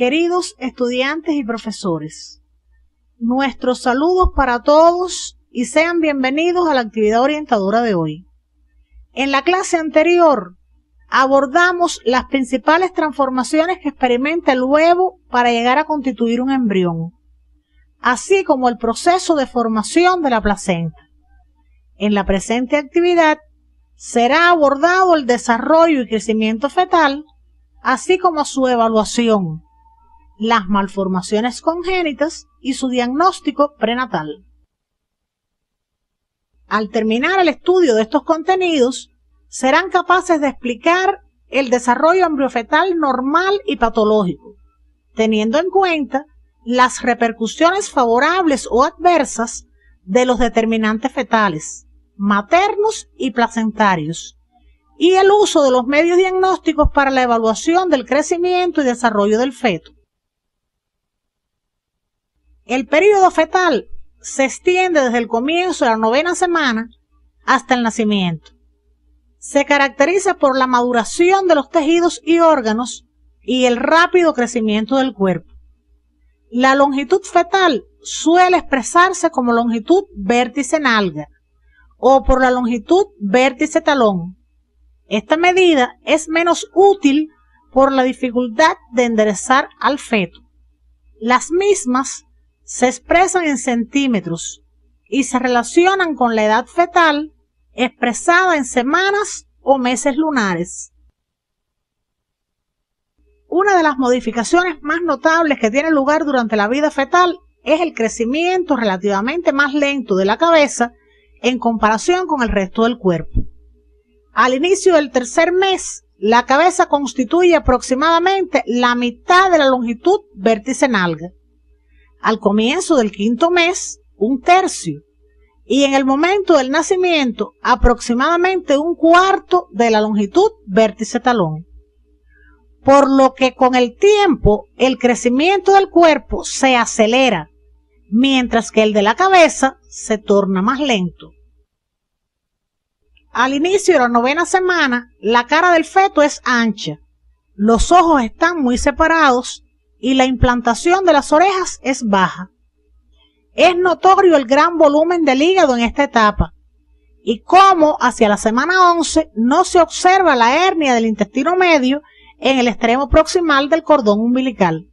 Queridos estudiantes y profesores, nuestros saludos para todos y sean bienvenidos a la actividad orientadora de hoy. En la clase anterior abordamos las principales transformaciones que experimenta el huevo para llegar a constituir un embrión, así como el proceso de formación de la placenta. En la presente actividad será abordado el desarrollo y crecimiento fetal, así como su evaluación, las malformaciones congénitas y su diagnóstico prenatal. Al terminar el estudio de estos contenidos, serán capaces de explicar el desarrollo embriofetal normal y patológico, teniendo en cuenta las repercusiones favorables o adversas de los determinantes fetales, maternos y placentarios, y el uso de los medios diagnósticos para la evaluación del crecimiento y desarrollo del feto. El periodo fetal se extiende desde el comienzo de la novena semana hasta el nacimiento. Se caracteriza por la maduración de los tejidos y órganos y el rápido crecimiento del cuerpo. La longitud fetal suele expresarse como longitud vértice nalga o por la longitud vértice talón. Esta medida es menos útil por la dificultad de enderezar al feto. Las mismas se expresan en centímetros y se relacionan con la edad fetal expresada en semanas o meses lunares. Una de las modificaciones más notables que tiene lugar durante la vida fetal es el crecimiento relativamente más lento de la cabeza en comparación con el resto del cuerpo. Al inicio del tercer mes, la cabeza constituye aproximadamente la mitad de la longitud vértice nalga al comienzo del quinto mes un tercio y en el momento del nacimiento aproximadamente un cuarto de la longitud vértice talón. Por lo que con el tiempo el crecimiento del cuerpo se acelera, mientras que el de la cabeza se torna más lento. Al inicio de la novena semana, la cara del feto es ancha, los ojos están muy separados y la implantación de las orejas es baja. Es notorio el gran volumen del hígado en esta etapa y cómo hacia la semana 11 no se observa la hernia del intestino medio en el extremo proximal del cordón umbilical.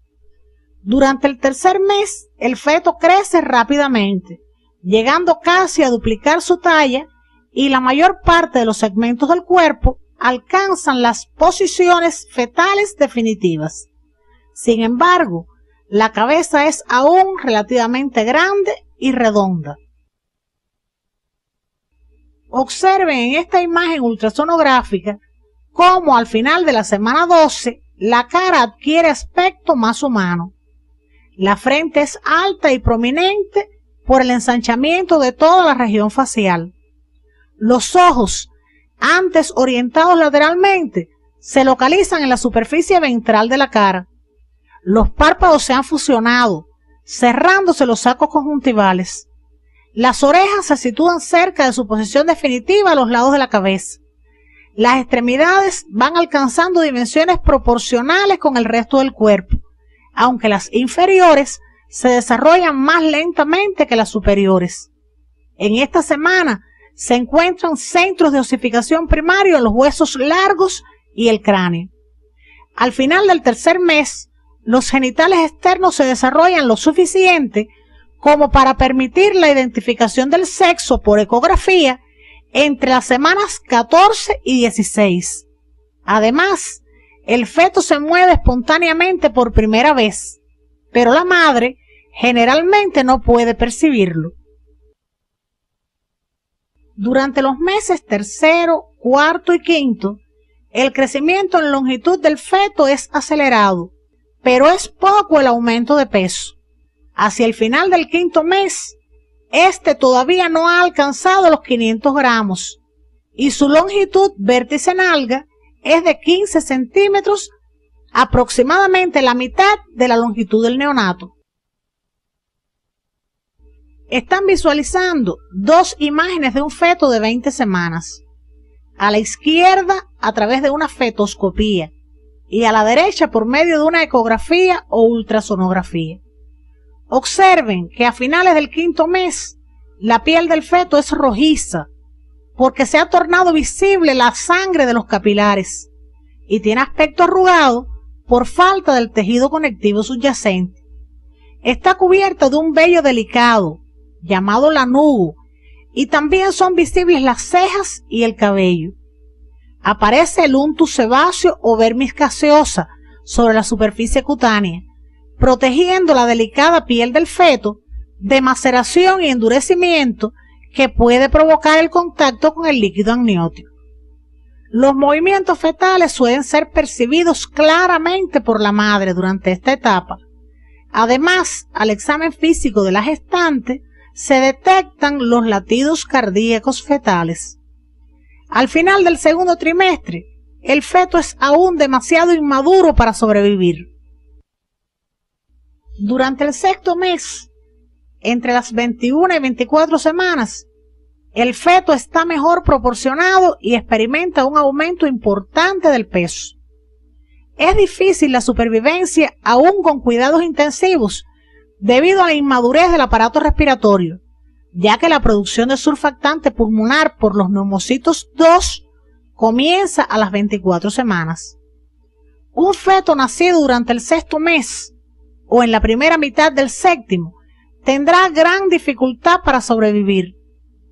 Durante el tercer mes, el feto crece rápidamente, llegando casi a duplicar su talla y la mayor parte de los segmentos del cuerpo alcanzan las posiciones fetales definitivas. Sin embargo, la cabeza es aún relativamente grande y redonda. Observen en esta imagen ultrasonográfica cómo al final de la semana 12 la cara adquiere aspecto más humano. La frente es alta y prominente por el ensanchamiento de toda la región facial. Los ojos, antes orientados lateralmente, se localizan en la superficie ventral de la cara. Los párpados se han fusionado, cerrándose los sacos conjuntivales. Las orejas se sitúan cerca de su posición definitiva a los lados de la cabeza. Las extremidades van alcanzando dimensiones proporcionales con el resto del cuerpo, aunque las inferiores se desarrollan más lentamente que las superiores. En esta semana se encuentran centros de osificación primario en los huesos largos y el cráneo. Al final del tercer mes, los genitales externos se desarrollan lo suficiente como para permitir la identificación del sexo por ecografía entre las semanas 14 y 16. Además, el feto se mueve espontáneamente por primera vez, pero la madre generalmente no puede percibirlo. Durante los meses tercero, cuarto y quinto, el crecimiento en longitud del feto es acelerado pero es poco el aumento de peso. Hacia el final del quinto mes, este todavía no ha alcanzado los 500 gramos y su longitud vértice en alga es de 15 centímetros, aproximadamente la mitad de la longitud del neonato. Están visualizando dos imágenes de un feto de 20 semanas. A la izquierda, a través de una fetoscopía, y a la derecha por medio de una ecografía o ultrasonografía. Observen que a finales del quinto mes la piel del feto es rojiza porque se ha tornado visible la sangre de los capilares y tiene aspecto arrugado por falta del tejido conectivo subyacente. Está cubierta de un vello delicado llamado lanugo y también son visibles las cejas y el cabello. Aparece el untus sebáceo o vermis caseosa sobre la superficie cutánea, protegiendo la delicada piel del feto de maceración y endurecimiento que puede provocar el contacto con el líquido amniótico. Los movimientos fetales suelen ser percibidos claramente por la madre durante esta etapa. Además, al examen físico de la gestante se detectan los latidos cardíacos fetales. Al final del segundo trimestre, el feto es aún demasiado inmaduro para sobrevivir. Durante el sexto mes, entre las 21 y 24 semanas, el feto está mejor proporcionado y experimenta un aumento importante del peso. Es difícil la supervivencia aún con cuidados intensivos debido a la inmadurez del aparato respiratorio ya que la producción de surfactante pulmonar por los neumocitos 2 comienza a las 24 semanas. Un feto nacido durante el sexto mes o en la primera mitad del séptimo tendrá gran dificultad para sobrevivir,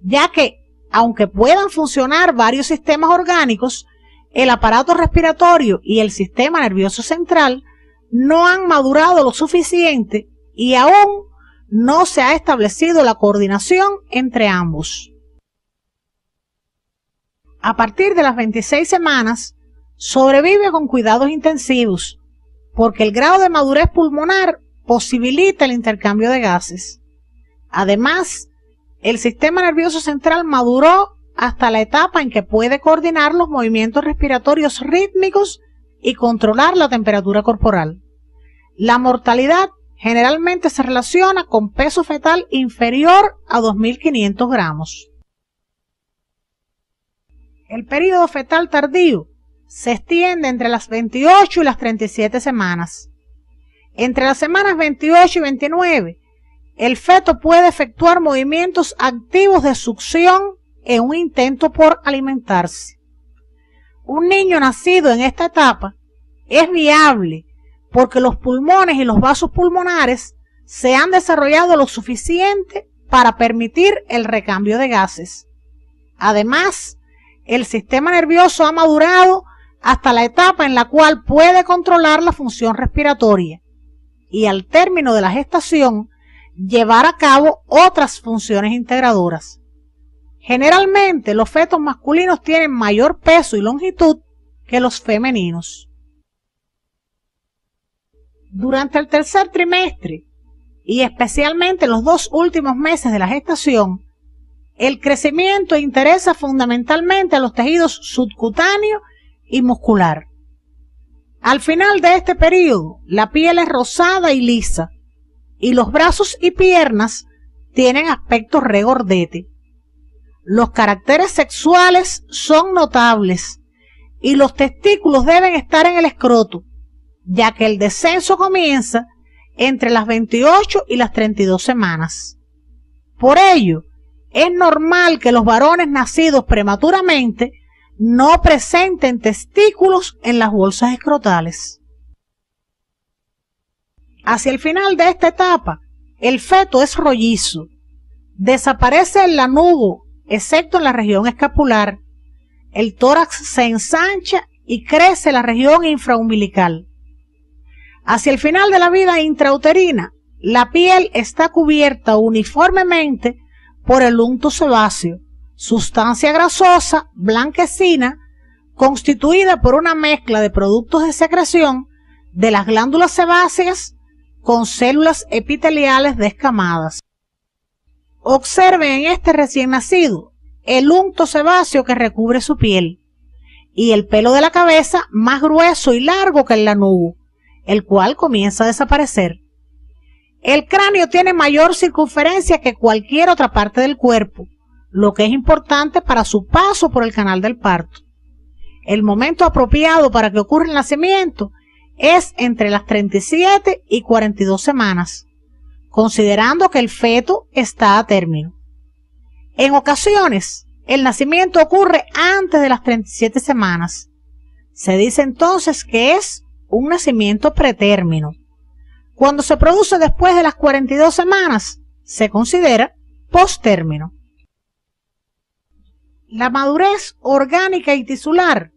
ya que, aunque puedan funcionar varios sistemas orgánicos, el aparato respiratorio y el sistema nervioso central no han madurado lo suficiente y aún no se ha establecido la coordinación entre ambos. A partir de las 26 semanas, sobrevive con cuidados intensivos, porque el grado de madurez pulmonar posibilita el intercambio de gases. Además, el sistema nervioso central maduró hasta la etapa en que puede coordinar los movimientos respiratorios rítmicos y controlar la temperatura corporal. La mortalidad Generalmente se relaciona con peso fetal inferior a 2.500 gramos. El periodo fetal tardío se extiende entre las 28 y las 37 semanas. Entre las semanas 28 y 29, el feto puede efectuar movimientos activos de succión en un intento por alimentarse. Un niño nacido en esta etapa es viable porque los pulmones y los vasos pulmonares se han desarrollado lo suficiente para permitir el recambio de gases. Además, el sistema nervioso ha madurado hasta la etapa en la cual puede controlar la función respiratoria y al término de la gestación llevar a cabo otras funciones integradoras. Generalmente los fetos masculinos tienen mayor peso y longitud que los femeninos durante el tercer trimestre y especialmente los dos últimos meses de la gestación, el crecimiento interesa fundamentalmente a los tejidos subcutáneo y muscular. Al final de este periodo, la piel es rosada y lisa, y los brazos y piernas tienen aspecto regordete. Los caracteres sexuales son notables, y los testículos deben estar en el escroto, ya que el descenso comienza entre las 28 y las 32 semanas. Por ello, es normal que los varones nacidos prematuramente no presenten testículos en las bolsas escrotales. Hacia el final de esta etapa, el feto es rollizo. Desaparece el lanugo, excepto en la región escapular. El tórax se ensancha y crece la región infraumbilical. Hacia el final de la vida intrauterina, la piel está cubierta uniformemente por el unto sebáceo, sustancia grasosa, blanquecina, constituida por una mezcla de productos de secreción de las glándulas sebáceas con células epiteliales descamadas. Observe en este recién nacido el unto sebáceo que recubre su piel y el pelo de la cabeza más grueso y largo que el lanugo el cual comienza a desaparecer. El cráneo tiene mayor circunferencia que cualquier otra parte del cuerpo, lo que es importante para su paso por el canal del parto. El momento apropiado para que ocurra el nacimiento es entre las 37 y 42 semanas, considerando que el feto está a término. En ocasiones, el nacimiento ocurre antes de las 37 semanas. Se dice entonces que es un nacimiento pretérmino. Cuando se produce después de las 42 semanas, se considera postérmino. La madurez orgánica y tisular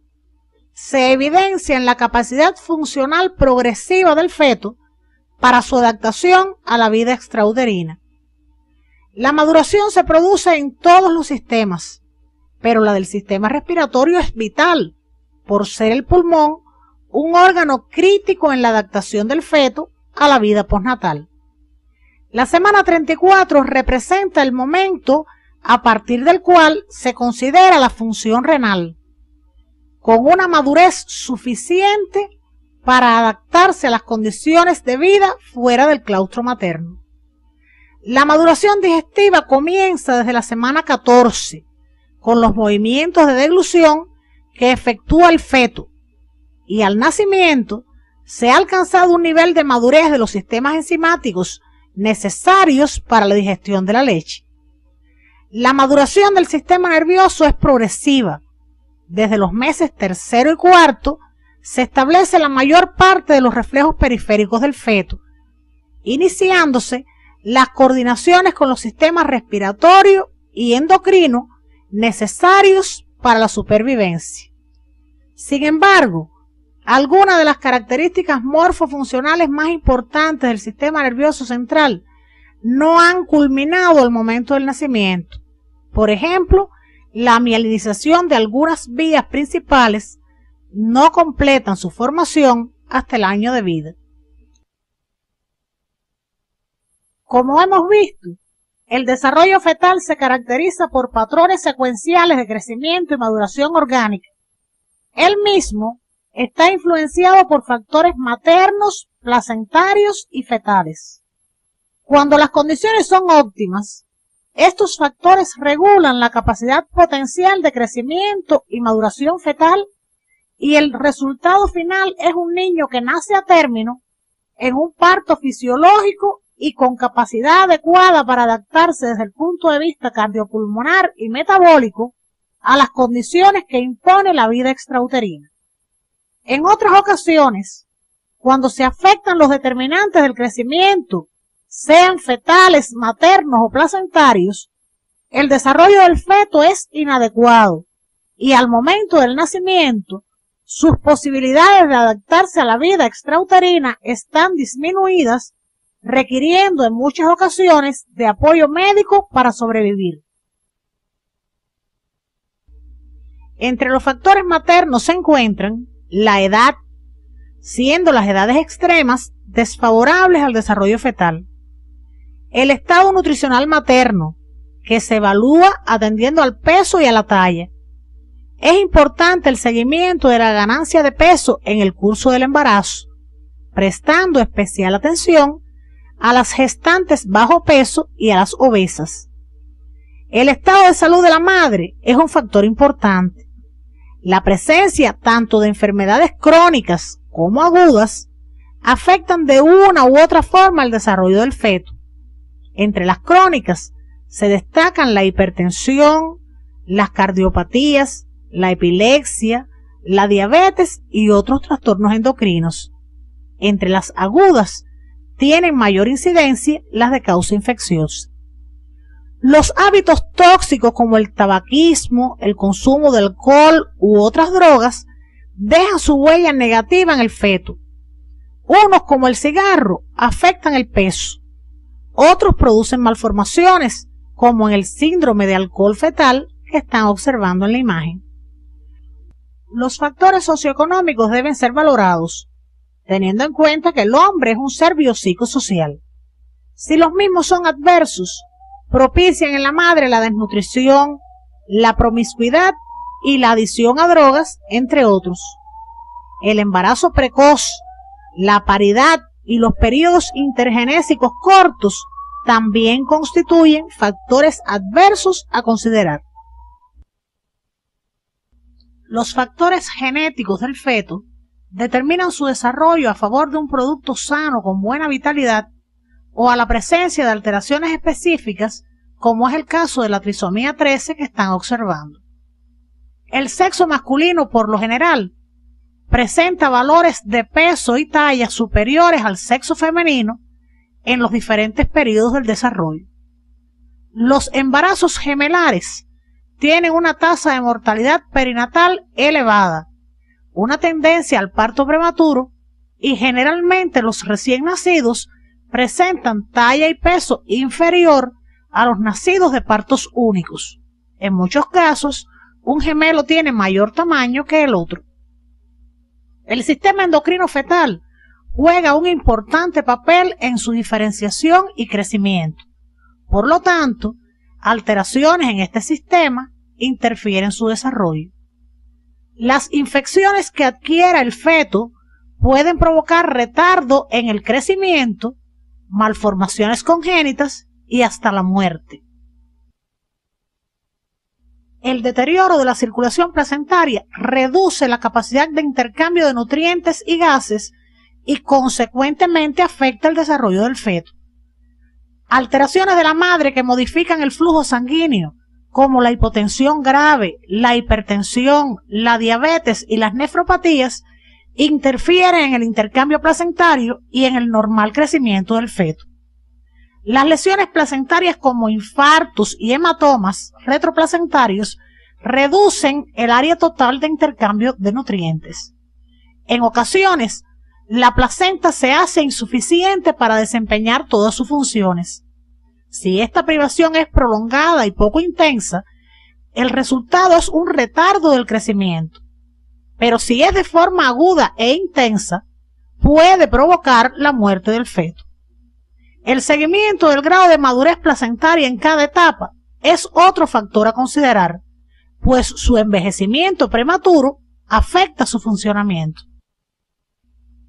se evidencia en la capacidad funcional progresiva del feto para su adaptación a la vida extrauterina. La maduración se produce en todos los sistemas, pero la del sistema respiratorio es vital por ser el pulmón un órgano crítico en la adaptación del feto a la vida postnatal. La semana 34 representa el momento a partir del cual se considera la función renal, con una madurez suficiente para adaptarse a las condiciones de vida fuera del claustro materno. La maduración digestiva comienza desde la semana 14 con los movimientos de deglución que efectúa el feto y al nacimiento, se ha alcanzado un nivel de madurez de los sistemas enzimáticos necesarios para la digestión de la leche. La maduración del sistema nervioso es progresiva. Desde los meses tercero y cuarto se establece la mayor parte de los reflejos periféricos del feto, iniciándose las coordinaciones con los sistemas respiratorio y endocrino necesarios para la supervivencia. Sin embargo, algunas de las características morfofuncionales más importantes del sistema nervioso central no han culminado al momento del nacimiento. Por ejemplo, la mielinización de algunas vías principales no completan su formación hasta el año de vida. Como hemos visto, el desarrollo fetal se caracteriza por patrones secuenciales de crecimiento y maduración orgánica. El mismo Está influenciado por factores maternos, placentarios y fetales. Cuando las condiciones son óptimas, estos factores regulan la capacidad potencial de crecimiento y maduración fetal y el resultado final es un niño que nace a término en un parto fisiológico y con capacidad adecuada para adaptarse desde el punto de vista cardiopulmonar y metabólico a las condiciones que impone la vida extrauterina. En otras ocasiones, cuando se afectan los determinantes del crecimiento, sean fetales, maternos o placentarios, el desarrollo del feto es inadecuado y al momento del nacimiento, sus posibilidades de adaptarse a la vida extrauterina están disminuidas, requiriendo en muchas ocasiones de apoyo médico para sobrevivir. Entre los factores maternos se encuentran la edad, siendo las edades extremas desfavorables al desarrollo fetal. El estado nutricional materno, que se evalúa atendiendo al peso y a la talla. Es importante el seguimiento de la ganancia de peso en el curso del embarazo, prestando especial atención a las gestantes bajo peso y a las obesas. El estado de salud de la madre es un factor importante. La presencia tanto de enfermedades crónicas como agudas afectan de una u otra forma el desarrollo del feto. Entre las crónicas se destacan la hipertensión, las cardiopatías, la epilepsia, la diabetes y otros trastornos endocrinos. Entre las agudas tienen mayor incidencia las de causa infecciosa. Los hábitos tóxicos como el tabaquismo, el consumo de alcohol u otras drogas dejan su huella negativa en el feto. Unos como el cigarro afectan el peso. Otros producen malformaciones como en el síndrome de alcohol fetal que están observando en la imagen. Los factores socioeconómicos deben ser valorados, teniendo en cuenta que el hombre es un ser biopsicosocial. Si los mismos son adversos, propician en la madre la desnutrición, la promiscuidad y la adición a drogas, entre otros. El embarazo precoz, la paridad y los periodos intergenésicos cortos también constituyen factores adversos a considerar. Los factores genéticos del feto determinan su desarrollo a favor de un producto sano con buena vitalidad o a la presencia de alteraciones específicas, como es el caso de la trisomía 13 que están observando. El sexo masculino, por lo general, presenta valores de peso y talla superiores al sexo femenino en los diferentes periodos del desarrollo. Los embarazos gemelares tienen una tasa de mortalidad perinatal elevada, una tendencia al parto prematuro y generalmente los recién nacidos presentan talla y peso inferior a los nacidos de partos únicos. En muchos casos, un gemelo tiene mayor tamaño que el otro. El sistema endocrino fetal juega un importante papel en su diferenciación y crecimiento. Por lo tanto, alteraciones en este sistema interfieren en su desarrollo. Las infecciones que adquiera el feto pueden provocar retardo en el crecimiento malformaciones congénitas y hasta la muerte. El deterioro de la circulación placentaria reduce la capacidad de intercambio de nutrientes y gases y consecuentemente afecta el desarrollo del feto. Alteraciones de la madre que modifican el flujo sanguíneo, como la hipotensión grave, la hipertensión, la diabetes y las nefropatías, interfiere en el intercambio placentario y en el normal crecimiento del feto. Las lesiones placentarias como infartos y hematomas retroplacentarios reducen el área total de intercambio de nutrientes. En ocasiones, la placenta se hace insuficiente para desempeñar todas sus funciones. Si esta privación es prolongada y poco intensa, el resultado es un retardo del crecimiento, pero si es de forma aguda e intensa, puede provocar la muerte del feto. El seguimiento del grado de madurez placentaria en cada etapa es otro factor a considerar, pues su envejecimiento prematuro afecta su funcionamiento.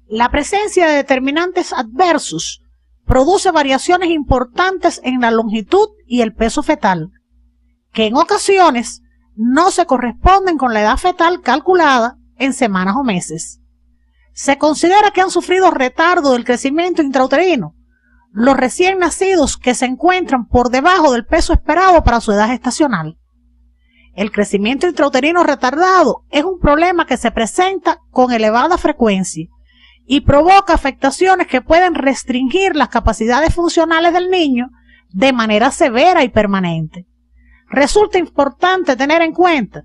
La presencia de determinantes adversos produce variaciones importantes en la longitud y el peso fetal, que en ocasiones no se corresponden con la edad fetal calculada en semanas o meses. Se considera que han sufrido retardo del crecimiento intrauterino los recién nacidos que se encuentran por debajo del peso esperado para su edad estacional. El crecimiento intrauterino retardado es un problema que se presenta con elevada frecuencia y provoca afectaciones que pueden restringir las capacidades funcionales del niño de manera severa y permanente. Resulta importante tener en cuenta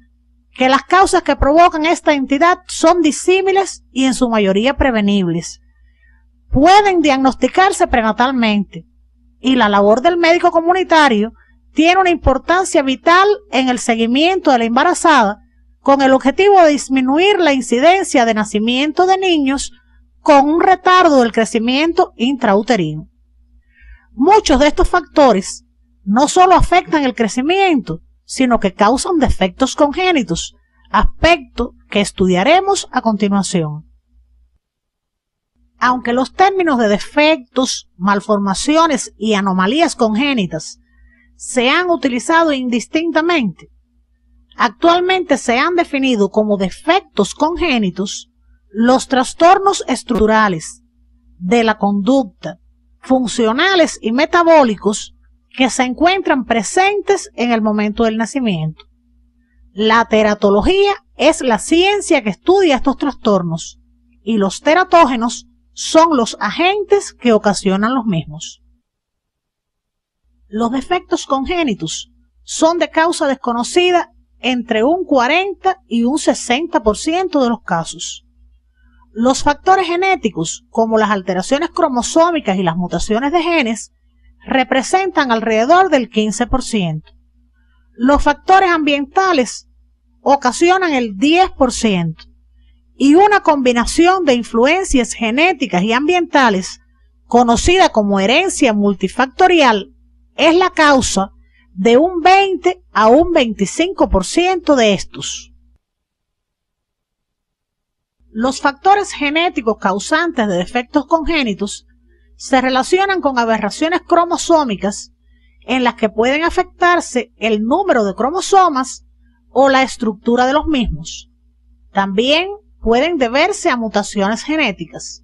que las causas que provocan esta entidad son disímiles y en su mayoría prevenibles. Pueden diagnosticarse prenatalmente y la labor del médico comunitario tiene una importancia vital en el seguimiento de la embarazada con el objetivo de disminuir la incidencia de nacimiento de niños con un retardo del crecimiento intrauterino. Muchos de estos factores no solo afectan el crecimiento, sino que causan defectos congénitos, aspecto que estudiaremos a continuación. Aunque los términos de defectos, malformaciones y anomalías congénitas se han utilizado indistintamente, actualmente se han definido como defectos congénitos los trastornos estructurales de la conducta, funcionales y metabólicos que se encuentran presentes en el momento del nacimiento. La teratología es la ciencia que estudia estos trastornos y los teratógenos son los agentes que ocasionan los mismos. Los defectos congénitos son de causa desconocida entre un 40 y un 60% de los casos. Los factores genéticos, como las alteraciones cromosómicas y las mutaciones de genes, representan alrededor del 15%. Los factores ambientales ocasionan el 10% y una combinación de influencias genéticas y ambientales, conocida como herencia multifactorial, es la causa de un 20 a un 25% de estos. Los factores genéticos causantes de defectos congénitos se relacionan con aberraciones cromosómicas en las que pueden afectarse el número de cromosomas o la estructura de los mismos. También pueden deberse a mutaciones genéticas.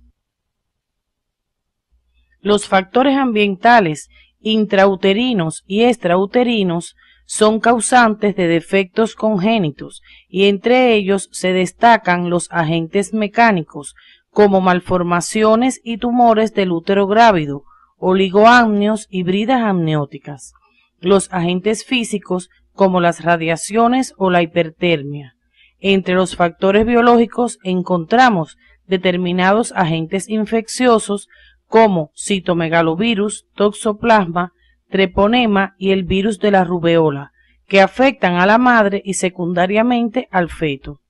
Los factores ambientales intrauterinos y extrauterinos son causantes de defectos congénitos y entre ellos se destacan los agentes mecánicos, como malformaciones y tumores del útero grávido, oligoamnios y bridas amnióticas, los agentes físicos como las radiaciones o la hipertermia. Entre los factores biológicos encontramos determinados agentes infecciosos como citomegalovirus, toxoplasma, treponema y el virus de la rubeola, que afectan a la madre y secundariamente al feto.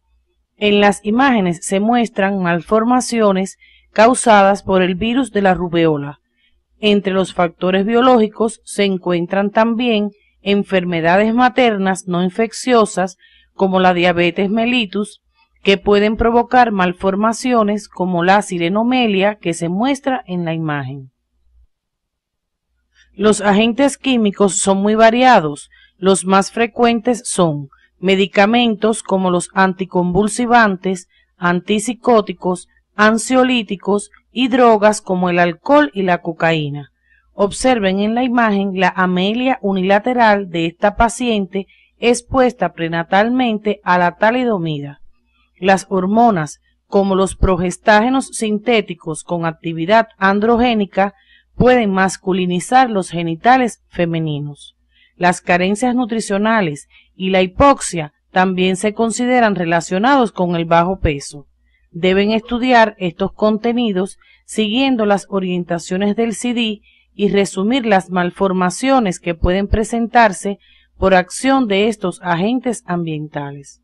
En las imágenes se muestran malformaciones causadas por el virus de la rubeola. Entre los factores biológicos se encuentran también enfermedades maternas no infecciosas como la diabetes mellitus, que pueden provocar malformaciones como la sirenomelia que se muestra en la imagen. Los agentes químicos son muy variados. Los más frecuentes son medicamentos como los anticonvulsivantes, antipsicóticos, ansiolíticos y drogas como el alcohol y la cocaína. Observen en la imagen la amelia unilateral de esta paciente expuesta prenatalmente a la talidomida. Las hormonas, como los progestágenos sintéticos con actividad androgénica, pueden masculinizar los genitales femeninos. Las carencias nutricionales y la hipoxia también se consideran relacionados con el bajo peso. Deben estudiar estos contenidos siguiendo las orientaciones del CD y resumir las malformaciones que pueden presentarse por acción de estos agentes ambientales.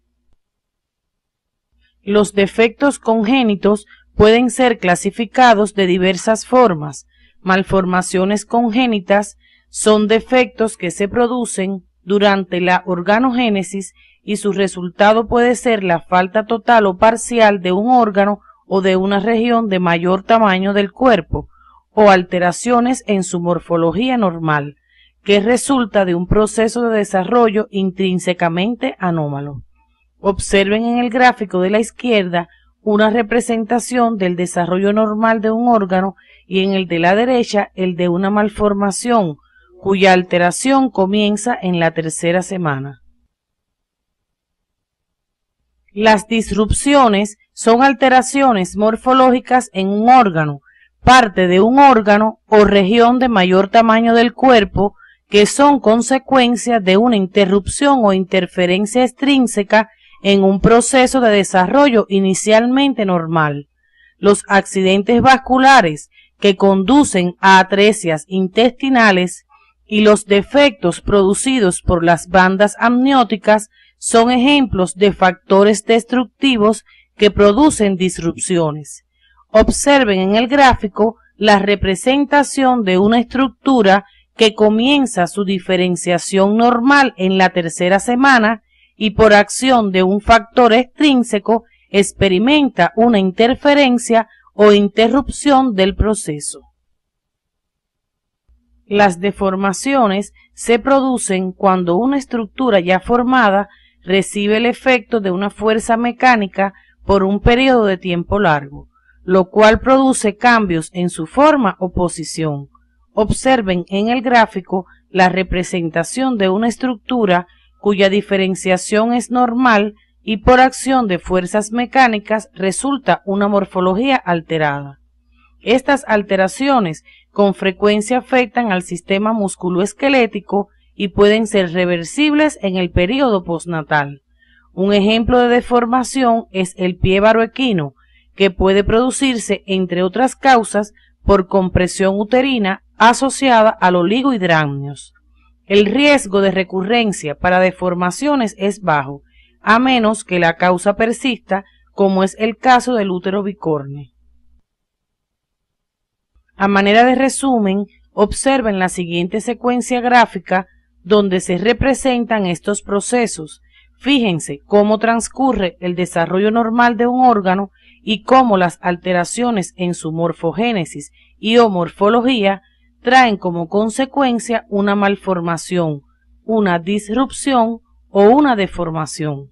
Los defectos congénitos pueden ser clasificados de diversas formas, malformaciones congénitas, son defectos que se producen durante la organogénesis y su resultado puede ser la falta total o parcial de un órgano o de una región de mayor tamaño del cuerpo, o alteraciones en su morfología normal, que resulta de un proceso de desarrollo intrínsecamente anómalo. Observen en el gráfico de la izquierda una representación del desarrollo normal de un órgano y en el de la derecha el de una malformación cuya alteración comienza en la tercera semana. Las disrupciones son alteraciones morfológicas en un órgano, parte de un órgano o región de mayor tamaño del cuerpo que son consecuencia de una interrupción o interferencia extrínseca en un proceso de desarrollo inicialmente normal. Los accidentes vasculares que conducen a atresias intestinales y los defectos producidos por las bandas amnióticas son ejemplos de factores destructivos que producen disrupciones. Observen en el gráfico la representación de una estructura que comienza su diferenciación normal en la tercera semana y por acción de un factor extrínseco experimenta una interferencia o interrupción del proceso. Las deformaciones se producen cuando una estructura ya formada recibe el efecto de una fuerza mecánica por un periodo de tiempo largo, lo cual produce cambios en su forma o posición. Observen en el gráfico la representación de una estructura cuya diferenciación es normal y por acción de fuerzas mecánicas resulta una morfología alterada. Estas alteraciones con frecuencia afectan al sistema musculoesquelético y pueden ser reversibles en el periodo postnatal. Un ejemplo de deformación es el pie baroequino, que puede producirse, entre otras causas, por compresión uterina asociada al oligohidramnios. El riesgo de recurrencia para deformaciones es bajo, a menos que la causa persista, como es el caso del útero bicorne. A manera de resumen, observen la siguiente secuencia gráfica donde se representan estos procesos. Fíjense cómo transcurre el desarrollo normal de un órgano y cómo las alteraciones en su morfogénesis y o morfología traen como consecuencia una malformación, una disrupción o una deformación.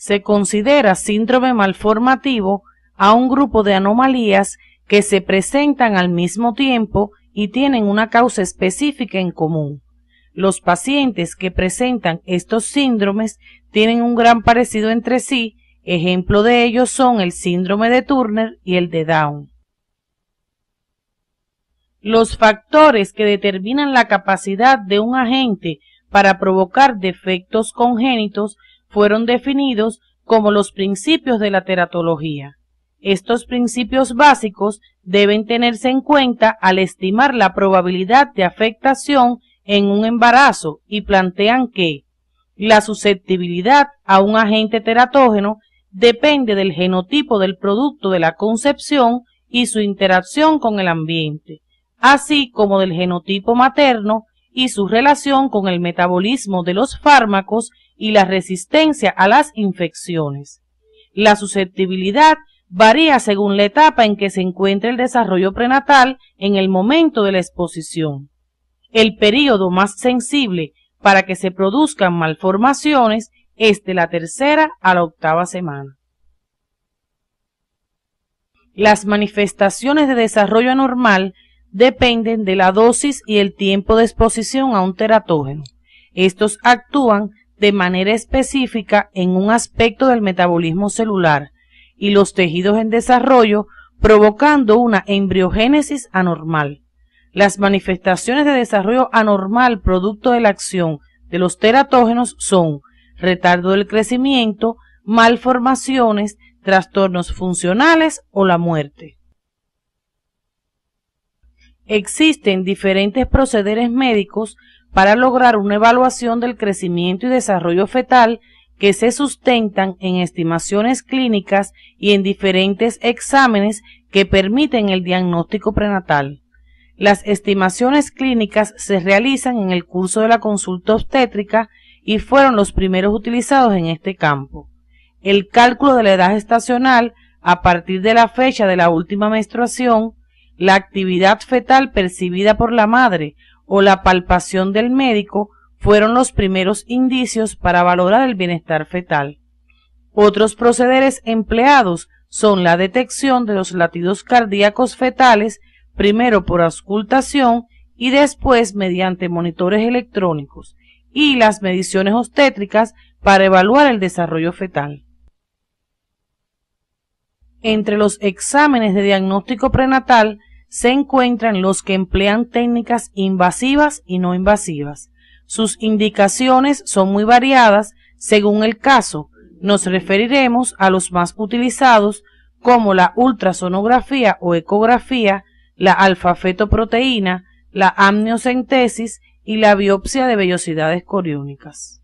se considera síndrome malformativo a un grupo de anomalías que se presentan al mismo tiempo y tienen una causa específica en común. Los pacientes que presentan estos síndromes tienen un gran parecido entre sí, ejemplo de ellos son el síndrome de Turner y el de Down. Los factores que determinan la capacidad de un agente para provocar defectos congénitos fueron definidos como los principios de la teratología. Estos principios básicos deben tenerse en cuenta al estimar la probabilidad de afectación en un embarazo y plantean que la susceptibilidad a un agente teratógeno depende del genotipo del producto de la concepción y su interacción con el ambiente, así como del genotipo materno y su relación con el metabolismo de los fármacos y la resistencia a las infecciones. La susceptibilidad varía según la etapa en que se encuentra el desarrollo prenatal en el momento de la exposición. El período más sensible para que se produzcan malformaciones es de la tercera a la octava semana. Las manifestaciones de desarrollo anormal dependen de la dosis y el tiempo de exposición a un teratógeno. Estos actúan de manera específica en un aspecto del metabolismo celular y los tejidos en desarrollo, provocando una embriogénesis anormal. Las manifestaciones de desarrollo anormal producto de la acción de los teratógenos son retardo del crecimiento, malformaciones, trastornos funcionales o la muerte. Existen diferentes procederes médicos para lograr una evaluación del crecimiento y desarrollo fetal que se sustentan en estimaciones clínicas y en diferentes exámenes que permiten el diagnóstico prenatal. Las estimaciones clínicas se realizan en el curso de la consulta obstétrica y fueron los primeros utilizados en este campo. El cálculo de la edad estacional a partir de la fecha de la última menstruación, la actividad fetal percibida por la madre o la palpación del médico fueron los primeros indicios para valorar el bienestar fetal. Otros procederes empleados son la detección de los latidos cardíacos fetales, primero por auscultación y después mediante monitores electrónicos, y las mediciones obstétricas para evaluar el desarrollo fetal. Entre los exámenes de diagnóstico prenatal se encuentran los que emplean técnicas invasivas y no invasivas. Sus indicaciones son muy variadas según el caso. Nos referiremos a los más utilizados como la ultrasonografía o ecografía, la alfa-fetoproteína, la amniocentesis y la biopsia de vellosidades coriónicas.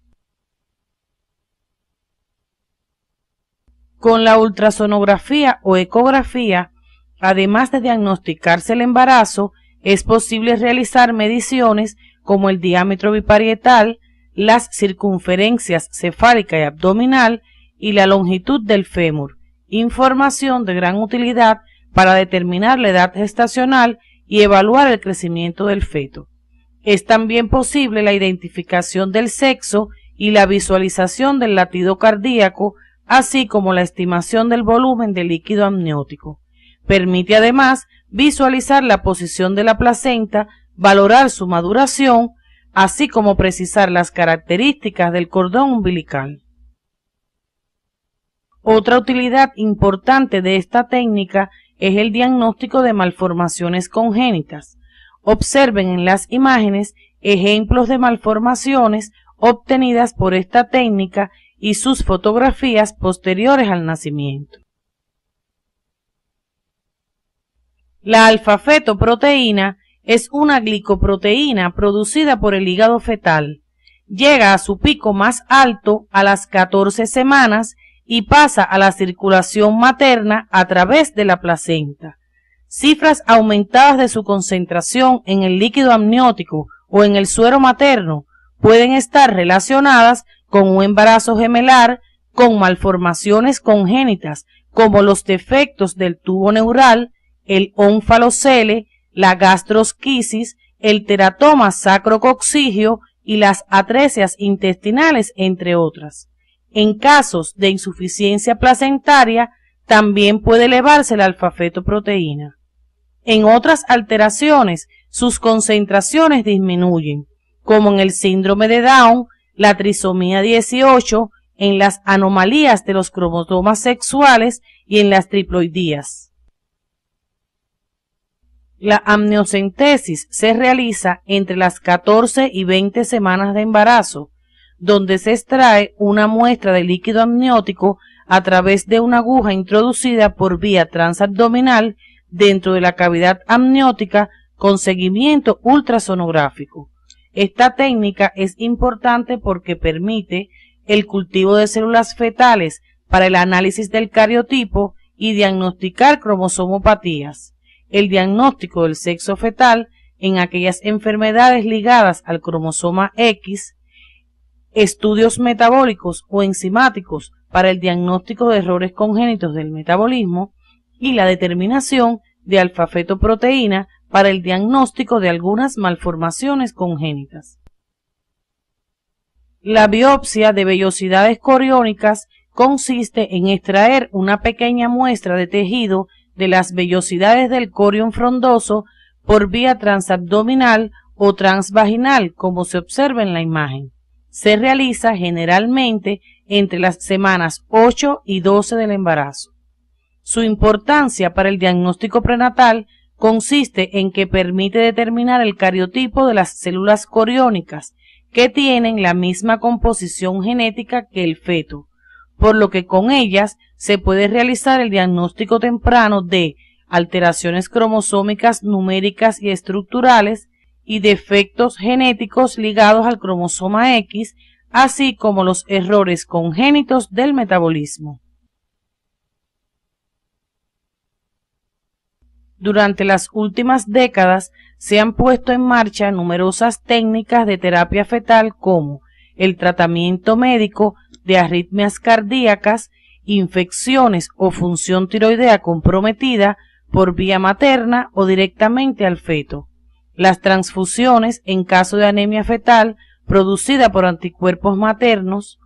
Con la ultrasonografía o ecografía, Además de diagnosticarse el embarazo, es posible realizar mediciones como el diámetro biparietal, las circunferencias cefálica y abdominal y la longitud del fémur, información de gran utilidad para determinar la edad gestacional y evaluar el crecimiento del feto. Es también posible la identificación del sexo y la visualización del latido cardíaco, así como la estimación del volumen del líquido amniótico. Permite además visualizar la posición de la placenta, valorar su maduración, así como precisar las características del cordón umbilical. Otra utilidad importante de esta técnica es el diagnóstico de malformaciones congénitas. Observen en las imágenes ejemplos de malformaciones obtenidas por esta técnica y sus fotografías posteriores al nacimiento. La alfa-fetoproteína es una glicoproteína producida por el hígado fetal. Llega a su pico más alto a las 14 semanas y pasa a la circulación materna a través de la placenta. Cifras aumentadas de su concentración en el líquido amniótico o en el suero materno pueden estar relacionadas con un embarazo gemelar, con malformaciones congénitas como los defectos del tubo neural, el onfalocele, la gastrosquisis, el teratoma sacrocoxigio y las atresias intestinales, entre otras. En casos de insuficiencia placentaria, también puede elevarse la alfa-fetoproteína. En otras alteraciones, sus concentraciones disminuyen, como en el síndrome de Down, la trisomía 18, en las anomalías de los cromosomas sexuales y en las triploidías. La amniocentesis se realiza entre las 14 y 20 semanas de embarazo, donde se extrae una muestra de líquido amniótico a través de una aguja introducida por vía transabdominal dentro de la cavidad amniótica con seguimiento ultrasonográfico. Esta técnica es importante porque permite el cultivo de células fetales para el análisis del cariotipo y diagnosticar cromosomopatías el diagnóstico del sexo fetal en aquellas enfermedades ligadas al cromosoma X, estudios metabólicos o enzimáticos para el diagnóstico de errores congénitos del metabolismo y la determinación de alfa-fetoproteína para el diagnóstico de algunas malformaciones congénitas. La biopsia de vellosidades coriónicas consiste en extraer una pequeña muestra de tejido de las vellosidades del corión frondoso por vía transabdominal o transvaginal, como se observa en la imagen. Se realiza generalmente entre las semanas 8 y 12 del embarazo. Su importancia para el diagnóstico prenatal consiste en que permite determinar el cariotipo de las células coriónicas, que tienen la misma composición genética que el feto, por lo que con ellas se puede realizar el diagnóstico temprano de alteraciones cromosómicas numéricas y estructurales y defectos genéticos ligados al cromosoma X, así como los errores congénitos del metabolismo. Durante las últimas décadas se han puesto en marcha numerosas técnicas de terapia fetal como el tratamiento médico de arritmias cardíacas, infecciones o función tiroidea comprometida por vía materna o directamente al feto. Las transfusiones en caso de anemia fetal producida por anticuerpos maternos,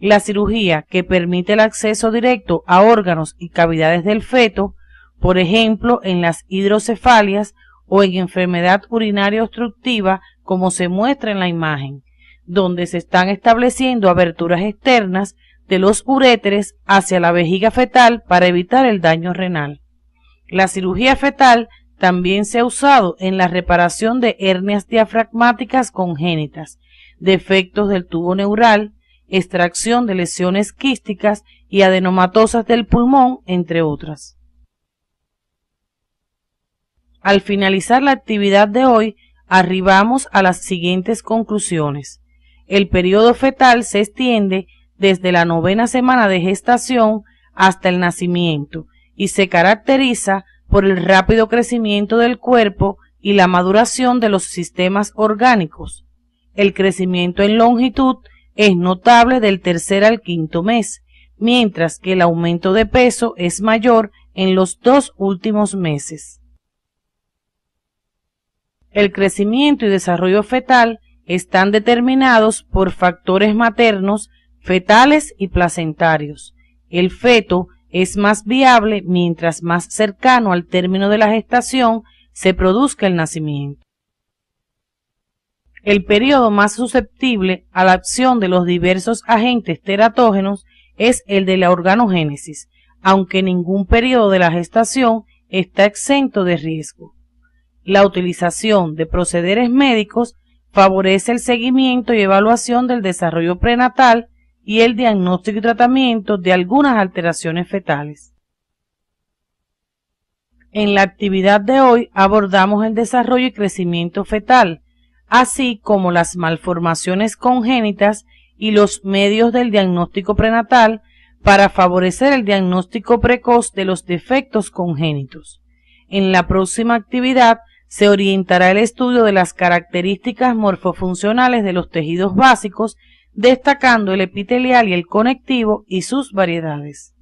la cirugía que permite el acceso directo a órganos y cavidades del feto, por ejemplo en las hidrocefalias o en enfermedad urinaria obstructiva como se muestra en la imagen donde se están estableciendo aberturas externas de los uréteres hacia la vejiga fetal para evitar el daño renal. La cirugía fetal también se ha usado en la reparación de hernias diafragmáticas congénitas, defectos del tubo neural, extracción de lesiones quísticas y adenomatosas del pulmón, entre otras. Al finalizar la actividad de hoy, arribamos a las siguientes conclusiones. El periodo fetal se extiende desde la novena semana de gestación hasta el nacimiento y se caracteriza por el rápido crecimiento del cuerpo y la maduración de los sistemas orgánicos. El crecimiento en longitud es notable del tercer al quinto mes, mientras que el aumento de peso es mayor en los dos últimos meses. El crecimiento y desarrollo fetal están determinados por factores maternos, fetales y placentarios. El feto es más viable mientras más cercano al término de la gestación se produzca el nacimiento. El periodo más susceptible a la acción de los diversos agentes teratógenos es el de la organogénesis, aunque ningún periodo de la gestación está exento de riesgo. La utilización de procederes médicos favorece el seguimiento y evaluación del desarrollo prenatal y el diagnóstico y tratamiento de algunas alteraciones fetales. En la actividad de hoy abordamos el desarrollo y crecimiento fetal, así como las malformaciones congénitas y los medios del diagnóstico prenatal para favorecer el diagnóstico precoz de los defectos congénitos. En la próxima actividad se orientará el estudio de las características morfofuncionales de los tejidos básicos, destacando el epitelial y el conectivo y sus variedades.